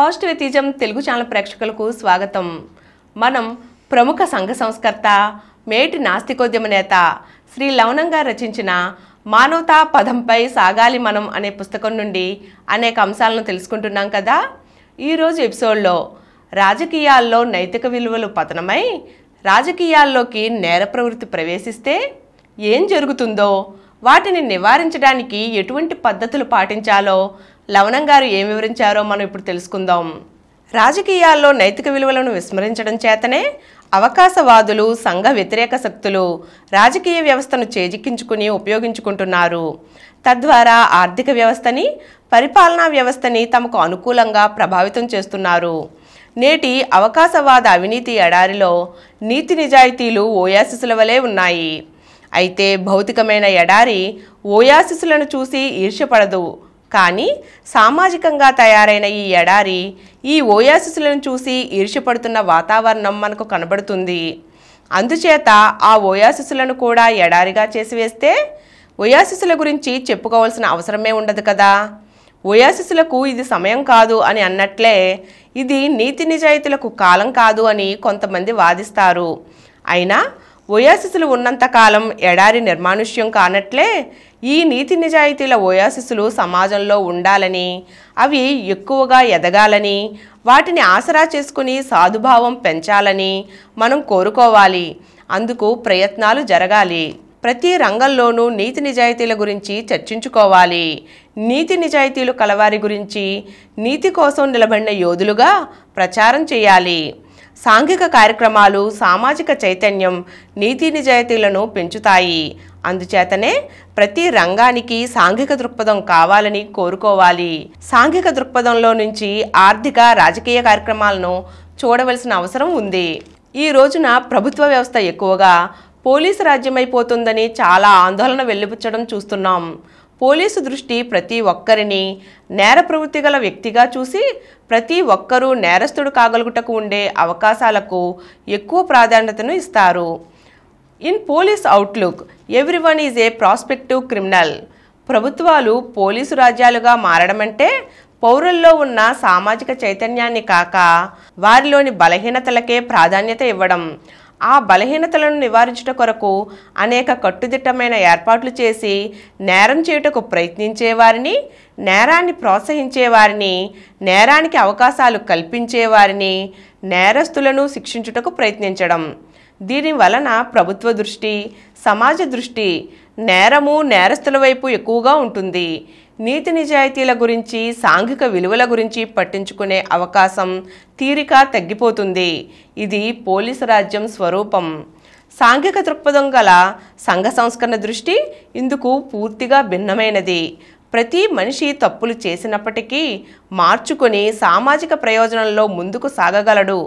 పాజిటివితిజం Telugu channel ప్రేక్షకులకు స్వాగతం మనం ప్రముఖ సంఘ సంస్కర్త మేటి నాస్తికోద్యమ నేత శ్రీ లవణంగా రచించిన మానవతా పదంపై సాగాలి మనం అనే పుస్తకం నుండి అనేక అంశాలను తెలుసుకుంటున్నాం కదా ఈరోజు ఎపిసోడ్లో రాజకీయాల్లో నైతిక విలువలు పతనమై రాజకీయాల్లోకి నేర ప్రవృత్తి ప్రవేశిస్తే ఏం జరుగుతుందో వాటిని నివారించడానికి ఎటువంటి పద్ధతులు పాటించాలో లవణం గారు ఏం వివరించారో మనం ఇప్పుడు తెలుసుకుందాం రాజకీయాల్లో నైతిక విలువలను విస్మరించడం చేతనే అవకాశవాదులు సంఘ వ్యతిరేక శక్తులు రాజకీయ వ్యవస్థను చేజిక్కించుకుని ఉపయోగించుకుంటున్నారు తద్వారా ఆర్థిక వ్యవస్థని పరిపాలనా వ్యవస్థని తమకు అనుకూలంగా ప్రభావితం చేస్తున్నారు నేటి అవకాశవాద అవినీతి ఎడారిలో నీతి నిజాయితీలు ఓయాసిసుల వలె ఉన్నాయి అయితే భౌతికమైన ఎడారి ఓయాసిసులను చూసి ఈర్ష్యపడదు కానీ సామాజికంగా తయారైన ఈ ఎడారి ఈ ఓయాసిసులను చూసి ఈర్ష్యపడుతున్న వాతావరణం మనకు కనబడుతుంది అందుచేత ఆ ఓయాసిసులను కూడా ఎడారిగా చేసివేస్తే ఓయాసిసుల గురించి చెప్పుకోవాల్సిన అవసరమే ఉండదు కదా ఓయాసిసులకు ఇది సమయం కాదు అని అన్నట్లే ఇది నీతి నిజాయితీలకు కాలం కాదు అని కొంతమంది వాదిస్తారు అయినా ఓయాసిసులు ఉన్నంతకాలం ఎడారి నిర్మానుష్యం కానట్లే ఈ నీతి నిజాయితీల ఓయాసిసులు సమాజంలో ఉండాలని అవి ఎక్కువగా ఎదగాలని వాటిని ఆసరా చేసుకుని సాధుభావం పెంచాలని మనం కోరుకోవాలి అందుకు ప్రయత్నాలు జరగాలి ప్రతి రంగంలోనూ నీతి నిజాయితీల గురించి చర్చించుకోవాలి నీతి నిజాయితీలు కలవారి గురించి నీతి కోసం నిలబడిన యోధులుగా ప్రచారం చేయాలి సాంఘిక కార్యక్రమాలు సామాజిక చైతన్యం నీతి నిజాయితీలను పెంచుతాయి అందుచేతనే ప్రతి రంగానికి సాంఘిక దృక్పథం కావాలని కోరుకోవాలి సాంఘిక దృక్పథంలో నుంచి ఆర్థిక రాజకీయ కార్యక్రమాలను చూడవలసిన అవసరం ఉంది ఈ రోజున ప్రభుత్వ వ్యవస్థ ఎక్కువగా పోలీసు రాజ్యమైపోతుందని చాలా ఆందోళన వెల్లిపుచ్చడం చూస్తున్నాం పోలీసు దృష్టి ప్రతి ఒక్కరిని నేర ప్రవృత్తి గల వ్యక్తిగా చూసి ప్రతి ఒక్కరూ నేరస్తుడు కాగలుగుటకు ఉండే అవకాశాలకు ఎక్కువ ప్రాధాన్యతను ఇస్తారు in police outlook everyone is a prospective criminal ప్రభుత్వాలు పోలీసు రాజ్యాలుగా మారడమంటే పౌరుల్లో ఉన్న సామాజిక చైతన్యాన్ని కాక వారిలోని బలహీనతలకే ప్రాధాన్యత ఇవ్వడం ఆ బలహీనతలను నివారించుట కొరకు అనేక కట్టుదిట్టమైన ఏర్పాట్లు చేసి నేరం చేయుటకు ప్రయత్నించేవారిని నేరాన్ని ప్రోత్సహించేవారిని నేరానికి అవకాశాలు కల్పించేవారిని నేరస్తులను శిక్షించుటకు ప్రయత్నించడం దీని వలన ప్రభుత్వ దృష్టి సమాజ దృష్టి నేరము నేరస్తుల వైపు ఎక్కువగా ఉంటుంది నీతి నిజాయితీల గురించి సాంఘిక విలువల గురించి పట్టించుకునే అవకాశం తీరిక తగ్గిపోతుంది ఇది పోలీసు రాజ్యం స్వరూపం సాంఘిక దృక్పథం గల సంఘ సంస్కరణ దృష్టి ఇందుకు పూర్తిగా భిన్నమైనది ప్రతి మనిషి తప్పులు చేసినప్పటికీ మార్చుకొని సామాజిక ప్రయోజనంలో ముందుకు సాగగలడు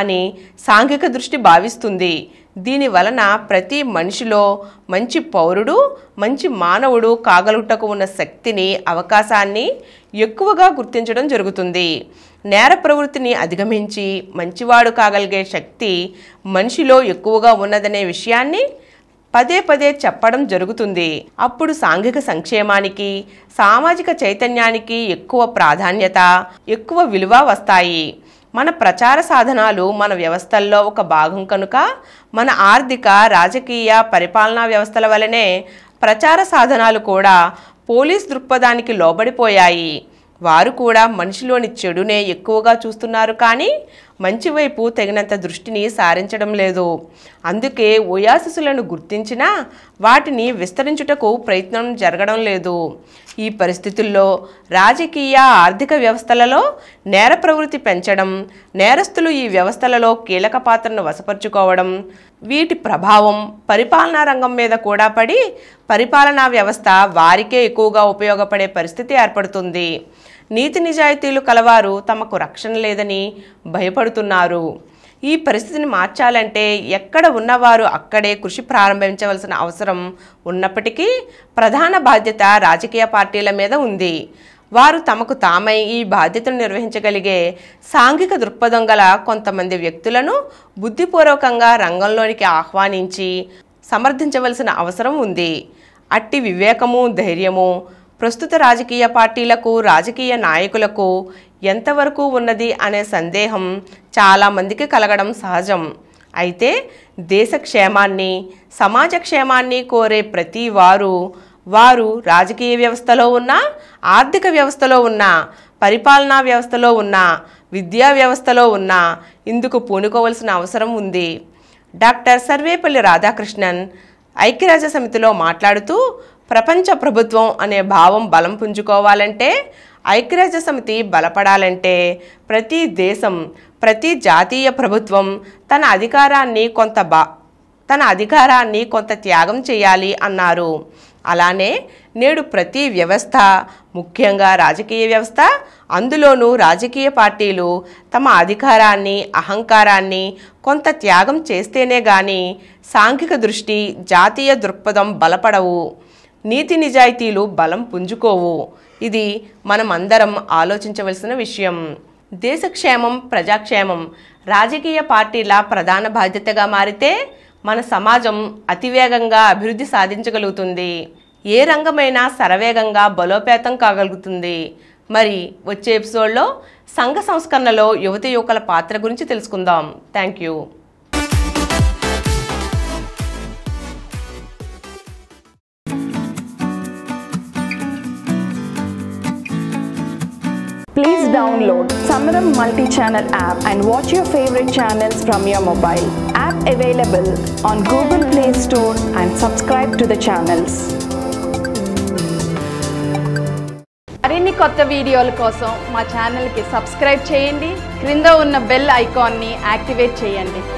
అని సాంఘిక దృష్టి భావిస్తుంది దీని వలన ప్రతి మనిషిలో మంచి పౌరుడు మంచి మానవుడు కాగలుటకు ఉన్న శక్తిని అవకాశాన్ని ఎక్కువగా గుర్తించడం జరుగుతుంది నేర ప్రవృత్తిని అధిగమించి మంచివాడు కాగలిగే శక్తి మనిషిలో ఎక్కువగా ఉన్నదనే విషయాన్ని పదే పదే చెప్పడం జరుగుతుంది అప్పుడు సాంఘిక సంక్షేమానికి సామాజిక చైతన్యానికి ఎక్కువ ప్రాధాన్యత ఎక్కువ విలువ వస్తాయి మన ప్రచార సాధనాలు మన వ్యవస్థల్లో ఒక భాగం కనుక మన ఆర్థిక రాజకీయ పరిపాలనా వ్యవస్థల వలనే ప్రచార సాధనాలు కూడా పోలీస్ దృక్పథానికి లోబడిపోయాయి వారు కూడా మనిషిలోని చెడునే ఎక్కువగా చూస్తున్నారు కానీ మంచి వైపు తగినంత దృష్టిని సారించడం లేదు అందుకే ఓయాసిసులను గుర్తించినా వాటిని విస్తరించుటకు ప్రయత్నం జరగడం లేదు ఈ పరిస్థితుల్లో రాజకీయ ఆర్థిక వ్యవస్థలలో నేర ప్రవృత్తి పెంచడం నేరస్తులు ఈ వ్యవస్థలలో కీలక పాత్రను వశపరుచుకోవడం వీటి ప్రభావం పరిపాలనా రంగం మీద కూడా పడి పరిపాలనా వ్యవస్థ వారికే ఎక్కువగా ఉపయోగపడే పరిస్థితి ఏర్పడుతుంది నీతి నిజాయితీలు కలవారు తమకు రక్షణ లేదని భయపడుతున్నారు ఈ పరిస్థితిని మార్చాలంటే ఎక్కడ ఉన్నవారు అక్కడే కృషి ప్రారంభించవలసిన అవసరం ఉన్నప్పటికీ ప్రధాన బాధ్యత రాజకీయ పార్టీల మీద ఉంది వారు తమకు తామై ఈ బాధ్యతను నిర్వహించగలిగే సాంఘిక దృక్పథం గల కొంతమంది వ్యక్తులను బుద్ధిపూర్వకంగా రంగంలోనికి ఆహ్వానించి సమర్థించవలసిన అవసరం ఉంది అట్టి వివేకము ధైర్యము ప్రస్తుత రాజకీయ పార్టీలకు రాజకీయ నాయకులకు ఎంతవరకు ఉన్నది అనే సందేహం చాలామందికి కలగడం సహజం అయితే దేశ క్షేమాన్ని సమాజ క్షేమాన్ని కోరే ప్రతి వారు వారు రాజకీయ వ్యవస్థలో ఉన్న ఆర్థిక వ్యవస్థలో ఉన్న పరిపాలనా వ్యవస్థలో ఉన్న విద్యా వ్యవస్థలో ఉన్న ఇందుకు పూనుకోవలసిన అవసరం ఉంది డాక్టర్ సర్వేపల్లి రాధాకృష్ణన్ ఐక్యరాజ్య సమితిలో మాట్లాడుతూ ప్రపంచ ప్రభుత్వం అనే భావం బలం పుంజుకోవాలంటే ఐక్యరాజ్య సమితి బలపడాలంటే ప్రతి దేశం ప్రతి జాతీయ ప్రభుత్వం తన అధికారాన్ని కొంత బా తన అధికారాన్ని కొంత త్యాగం చేయాలి అన్నారు అలానే నేడు ప్రతి వ్యవస్థ ముఖ్యంగా రాజకీయ వ్యవస్థ అందులోనూ రాజకీయ పార్టీలు తమ అధికారాన్ని అహంకారాన్ని కొంత త్యాగం చేస్తేనే గాని సాంఘిక దృష్టి జాతీయ దృక్పథం బలపడవు నీతి నిజాయితీలు బలం పుంజుకోవు ఇది మనమందరం ఆలోచించవలసిన విషయం దేశక్షేమం ప్రజాక్షేమం రాజకీయ పార్టీల ప్రధాన బాధ్యతగా మారితే మన సమాజం అతివేగంగా అభివృద్ధి సాధించగలుగుతుంది ఏ రంగమైనా శరవేగంగా బలోపేతం కాగలుగుతుంది మరి వచ్చే ఎపిసోడ్లో సంఘ సంస్కరణలో యువతి యువకుల పాత్ర గురించి తెలుసుకుందాం thank you please download Samaram multi channel app and watch your favourite channels from your mobile app available on Google Play Store and subscribe to the channels మరిన్ని కొత్త వీడియోల కోసం మా ఛానల్కి సబ్స్క్రైబ్ చేయండి క్రింద ఉన్న బెల్ ఐకాన్ని యాక్టివేట్ చేయండి